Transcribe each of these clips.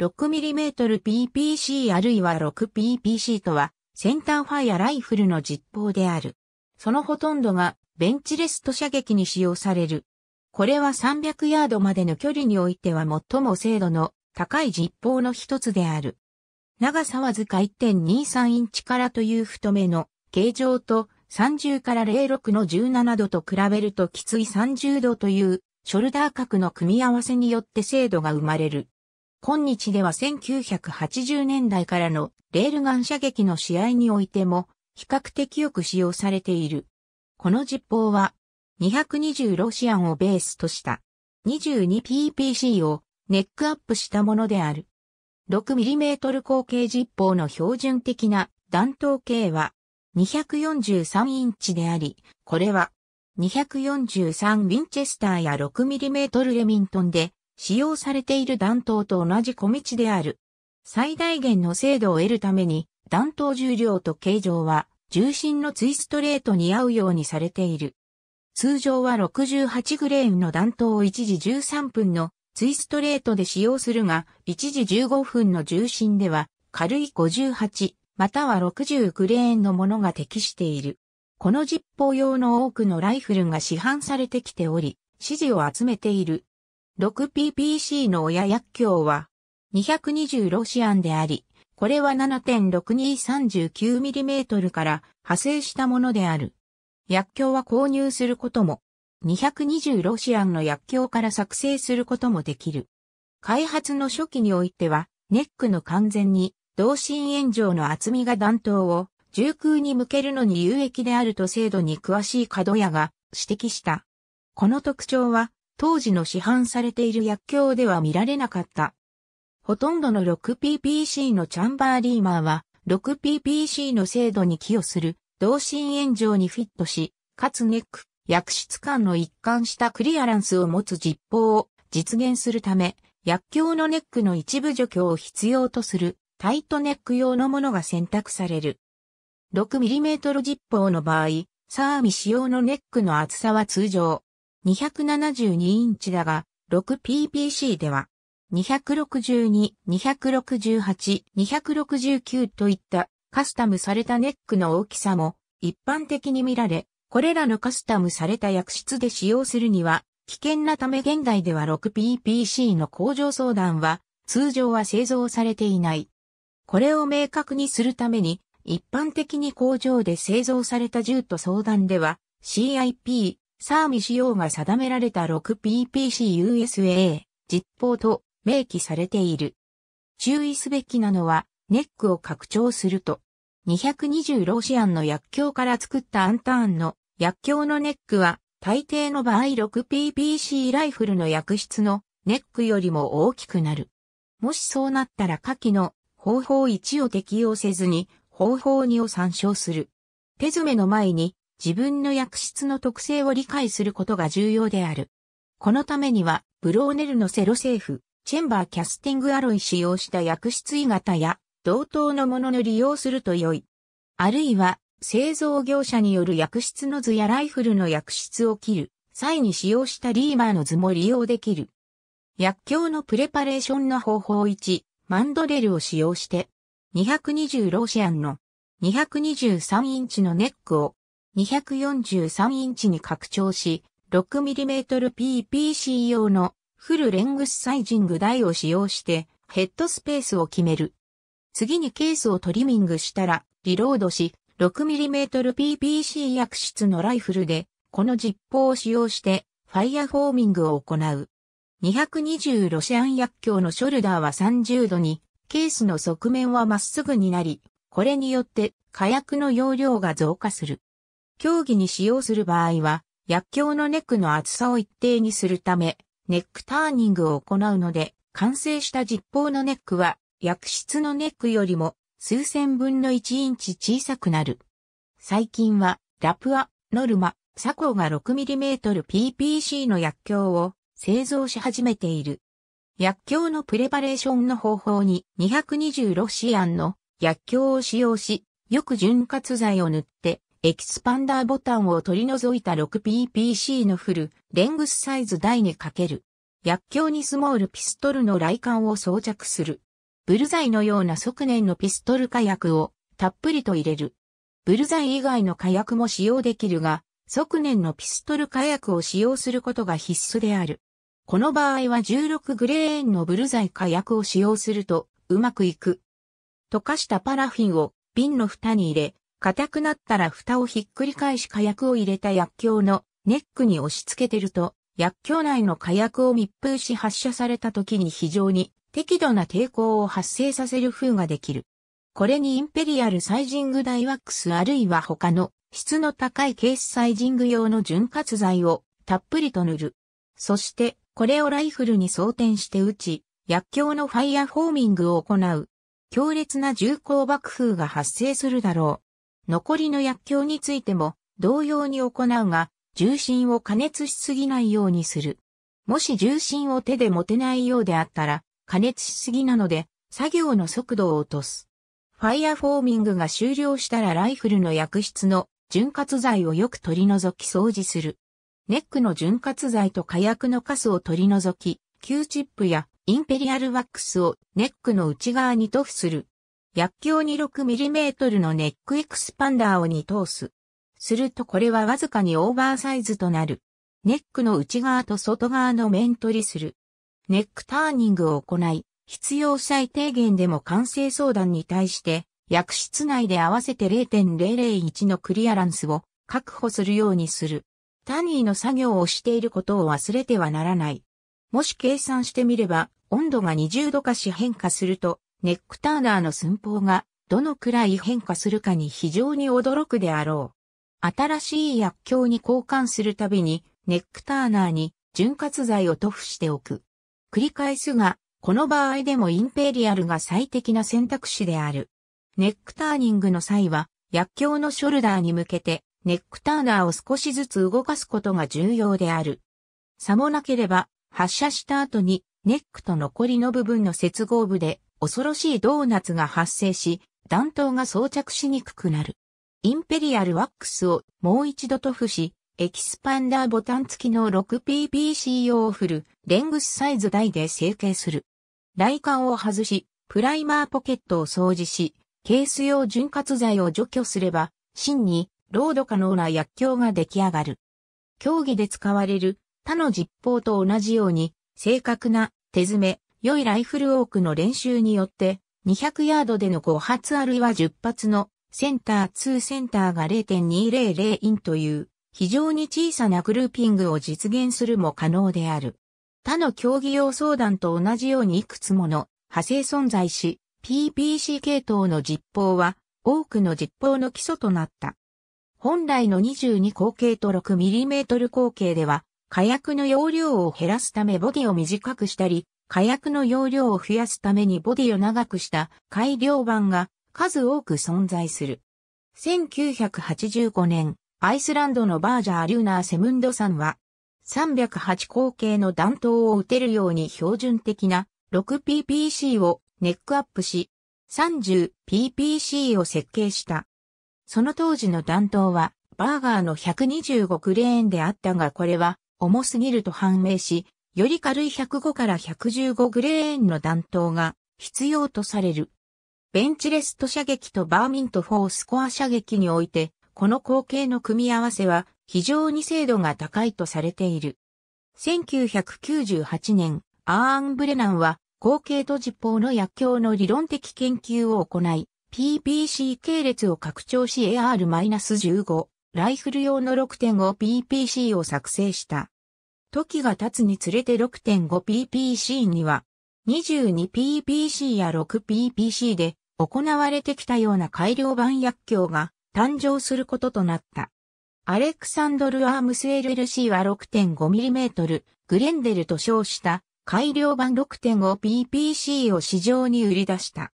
6mmppc あるいは 6ppc とは、センターファイアライフルの実砲である。そのほとんどがベンチレスト射撃に使用される。これは300ヤードまでの距離においては最も精度の高い実砲の一つである。長さわずか1.23インチからという太めの形状と30から06の17度と比べるときつい30度というショルダー角の組み合わせによって精度が生まれる。今日では1980年代からのレールガン射撃の試合においても比較的よく使用されている。この実砲は220ロシアンをベースとした 22ppc をネックアップしたものである。6mm 口径実砲の標準的な弾頭径は243インチであり、これは243ウィンチェスターや 6mm レミントンで使用されている弾頭と同じ小道である。最大限の精度を得るために、弾頭重量と形状は、重心のツイストレートに合うようにされている。通常は68グレーンの弾頭を1時13分のツイストレートで使用するが、1時15分の重心では、軽い58、または60グレーンのものが適している。この実砲用の多くのライフルが市販されてきており、支持を集めている。6PPC の親薬莢は220ロシアンであり、これは 7.6239mm から派生したものである。薬莢は購入することも、220ロシアンの薬莢から作成することもできる。開発の初期においては、ネックの完全に、同心炎上の厚みが弾頭を、重空に向けるのに有益であると精度に詳しい角屋が指摘した。この特徴は、当時の市販されている薬莢では見られなかった。ほとんどの 6PPC のチャンバーリーマーは 6PPC の精度に寄与する同心炎上にフィットし、かつネック、薬質感の一貫したクリアランスを持つ実法を実現するため、薬莢のネックの一部除去を必要とするタイトネック用のものが選択される。6mm 実法の場合、サーミ使用のネックの厚さは通常272インチだが、6PPC では、262、268、269といったカスタムされたネックの大きさも一般的に見られ、これらのカスタムされた薬室で使用するには危険なため現代では 6PPC の工場相談は通常は製造されていない。これを明確にするために一般的に工場で製造された銃と相談では CIP サーミ仕様が定められた 6PPC-USA 実法と明記されている。注意すべきなのは、ネックを拡張すると、220ロシアンの薬莢から作ったアンターンの薬莢のネックは、大抵の場合 6PPC ライフルの薬質のネックよりも大きくなる。もしそうなったら下記の方法1を適用せずに方法2を参照する。手詰めの前に自分の薬質の特性を理解することが重要である。このためには、ブローネルのセロセーフ、チェンバーキャスティングアロイ使用した薬質鋳型や、同等のものの利用すると良い。あるいは、製造業者による薬質の図やライフルの薬質を切る、際に使用したリーマーの図も利用できる。薬莢のプレパレーションの方法1、マンドレルを使用して、220ローシアンの223インチのネックを243インチに拡張し、6mmppc 用のフルレングスサイジング台を使用してヘッドスペースを決める。次にケースをトリミングしたらリロードし 6mmppc 薬室のライフルでこの実ッを使用してファイアフォーミングを行う。220ロシアン薬莢のショルダーは30度に、ケースの側面はまっすぐになり、これによって火薬の容量が増加する。競技に使用する場合は、薬莢のネックの厚さを一定にするため、ネックターニングを行うので、完成した実法のネックは、薬室のネックよりも数千分の1インチ小さくなる。最近は、ラプア、ノルマ、サコーが 6mmppc の薬莢を製造し始めている。薬莢のプレバレーションの方法に220ロシアンの薬莢を使用し、よく潤滑剤を塗ってエキスパンダーボタンを取り除いた 6PPC のフル、レングスサイズ台にかける。薬莢にスモールピストルの雷管を装着する。ブルザイのような側年のピストル火薬をたっぷりと入れる。ブルザイ以外の火薬も使用できるが、側年のピストル火薬を使用することが必須である。この場合は16グレーンのブルザイ火薬を使用するとうまくいく。溶かしたパラフィンを瓶の蓋に入れ、硬くなったら蓋をひっくり返し火薬を入れた薬莢のネックに押し付けてると、薬莢内の火薬を密封し発射された時に非常に適度な抵抗を発生させる風ができる。これにインペリアルサイジングダイワックスあるいは他の質の高いケースサイジング用の潤滑剤をたっぷりと塗る。そしてこれをライフルに装填して撃ち、薬莢のファイアフォーミングを行う。強烈な重厚爆風が発生するだろう。残りの薬莢についても同様に行うが、重心を加熱しすぎないようにする。もし重心を手で持てないようであったら、加熱しすぎなので、作業の速度を落とす。ファイアフォーミングが終了したらライフルの薬室の潤滑剤をよく取り除き掃除する。ネックの潤滑剤と火薬のカスを取り除き、Q チップやインペリアルワックスをネックの内側に塗布する。薬莢に 6mm のネックエクスパンダーを2通す。するとこれはわずかにオーバーサイズとなる。ネックの内側と外側の面取りする。ネックターニングを行い、必要最低限でも完成相談に対して、薬室内で合わせて0.001のクリアランスを確保するようにする。タニーの作業をしていることを忘れてはならない。もし計算してみれば、温度が20度かし変化すると、ネックターナーの寸法がどのくらい変化するかに非常に驚くであろう。新しい薬莢に交換するたびにネックターナーに潤滑剤を塗布しておく。繰り返すが、この場合でもインペリアルが最適な選択肢である。ネックターニングの際は、薬莢のショルダーに向けて、ネックターナーを少しずつ動かすことが重要である。さもなければ、発射した後に、ネックと残りの部分の接合部で恐ろしいドーナツが発生し、弾頭が装着しにくくなる。インペリアルワックスをもう一度塗布し、エキスパンダーボタン付きの 6PPC 用を振る、レングスサイズ台で成形する。雷管を外し、プライマーポケットを掃除し、ケース用潤滑剤を除去すれば、真に、ロード可能な薬莢が出来上がる。競技で使われる他の実法と同じように、正確な手詰め、良いライフルオークの練習によって、200ヤードでの5発あるいは10発のセンター2センターが0.200インという非常に小さなグルーピングを実現するも可能である。他の競技用相談と同じようにいくつもの派生存在し、PPC 系統の実法は多くの実法の基礎となった。本来の22口径と 6mm 口径では、火薬の容量を減らすためボディを短くしたり、火薬の容量を増やすためにボディを長くした改良版が数多く存在する。1985年、アイスランドのバージャー・リューナー・セムンドさんは、308口径の弾頭を撃てるように標準的な 6ppc をネックアップし、30ppc を設計した。その当時の弾頭は、バーガーの125クレーンであったがこれは重すぎると判明し、より軽い105から115グレーンの弾頭が必要とされる。ベンチレスト射撃とバーミント4スコア射撃において、この後継の組み合わせは非常に精度が高いとされている。1998年、アーン・ブレナンは後継と実法の薬莢の理論的研究を行い、PPC 系列を拡張し AR-15、ライフル用の 6.5PPC を作成した。時が経つにつれて 6.5ppc には 22ppc や 6ppc で行われてきたような改良版薬莢が誕生することとなった。アレクサンドル・アームス LLC は 6.5mm グレンデルと称した改良版 6.5ppc を市場に売り出した。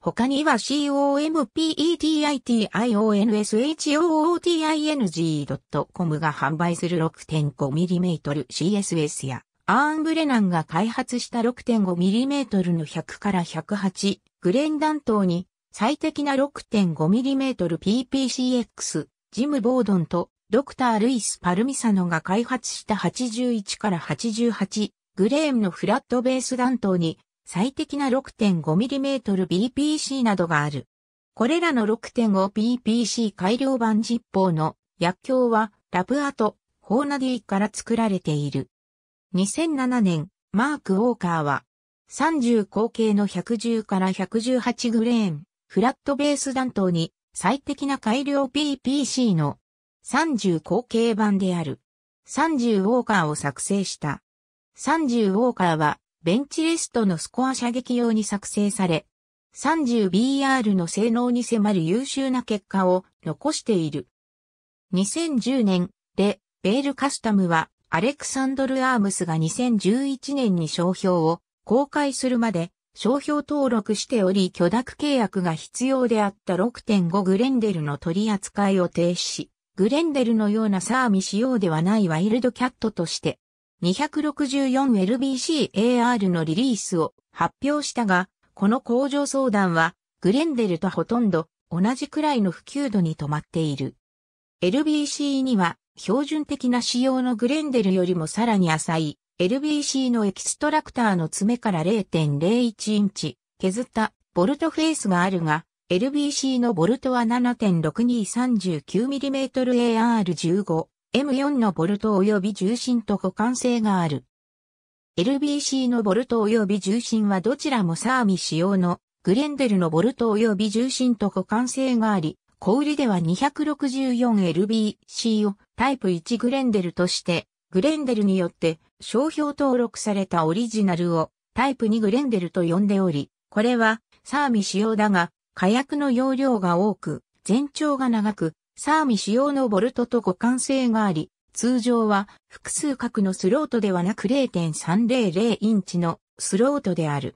他には competitionshooting.com が販売する 6.5mmCSS や、アーンブレナンが開発した 6.5mm の100から108グレン弾頭に最適な 6.5mmppcx ジム・ボードンとドクター・ルイス・パルミサノが開発した81から88グレーンのフラットベース弾頭に最適な 6.5mmBPC などがある。これらの 6.5PPC 改良版実法の薬莢はラブアト、ホーナディから作られている。2007年、マーク・ウォーカーは30口径の110から118グレーン、フラットベース弾頭に最適な改良 PPC の30口径版である30ウォーカーを作成した。30ウォーカーはベンチレストのスコア射撃用に作成され、30BR の性能に迫る優秀な結果を残している。2010年、レ・ベールカスタムは、アレクサンドル・アームスが2011年に商標を公開するまで、商標登録しており許諾契約が必要であった6.5グレンデルの取り扱いを停止し、グレンデルのようなサーミ仕様ではないワイルドキャットとして 264LBCAR のリリースを発表したが、この工場相談はグレンデルとほとんど同じくらいの普及度に止まっている。LBC には標準的な仕様のグレンデルよりもさらに浅い LBC のエキストラクターの爪から0.01インチ削ったボルトフェースがあるが、LBC のボルトは 7.6239mmAR15 M4 のボルト及び重心と互換性がある。LBC のボルト及び重心はどちらもサーミ仕様のグレンデルのボルト及び重心と互換性があり、小売りでは 264LBC をタイプ1グレンデルとして、グレンデルによって商標登録されたオリジナルをタイプ2グレンデルと呼んでおり、これはサーミ仕様だが、火薬の容量が多く、全長が長く、サーミ仕様のボルトと互換性があり、通常は複数角のスロートではなく0.300インチのスロートである。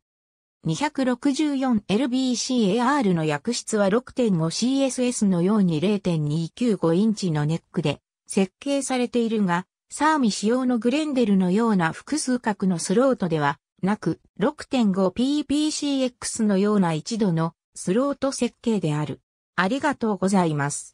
264LBCAR の薬室は 6.5CSS のように0.295インチのネックで設計されているが、サーミ仕様のグレンデルのような複数角のスロートではなく 6.5PPCX のような一度のスロート設計である。ありがとうございます。